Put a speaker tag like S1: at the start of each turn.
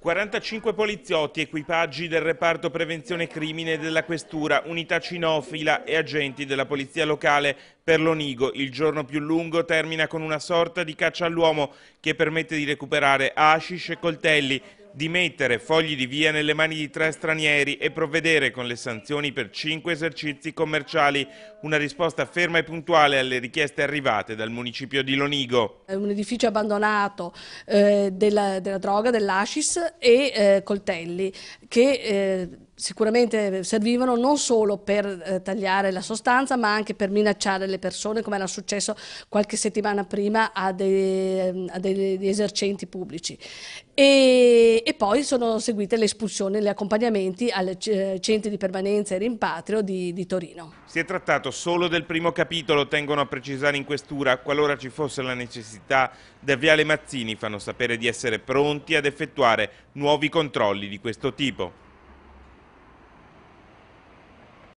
S1: 45 poliziotti, equipaggi del reparto prevenzione crimine della Questura, unità cinofila e agenti della polizia locale per l'Onigo. Il giorno più lungo termina con una sorta di caccia all'uomo che permette di recuperare hashish e coltelli di mettere fogli di via nelle mani di tre stranieri e provvedere con le sanzioni per cinque esercizi commerciali, una risposta ferma e puntuale alle richieste arrivate dal municipio di Lonigo.
S2: È un edificio abbandonato eh, della, della, droga, dell'ascis e eh, coltelli che... Eh, sicuramente servivano non solo per eh, tagliare la sostanza ma anche per minacciare le persone come era successo qualche settimana prima a, dei, a degli esercenti pubblici. E e, poi sono seguite le espulsioni e gli accompagnamenti al eh, centro di permanenza e rimpatrio di, di Torino.
S1: Si è trattato solo del primo capitolo, tengono a precisare in questura, qualora ci fosse la necessità del Viale Mazzini fanno sapere di essere pronti ad effettuare nuovi controlli di questo tipo.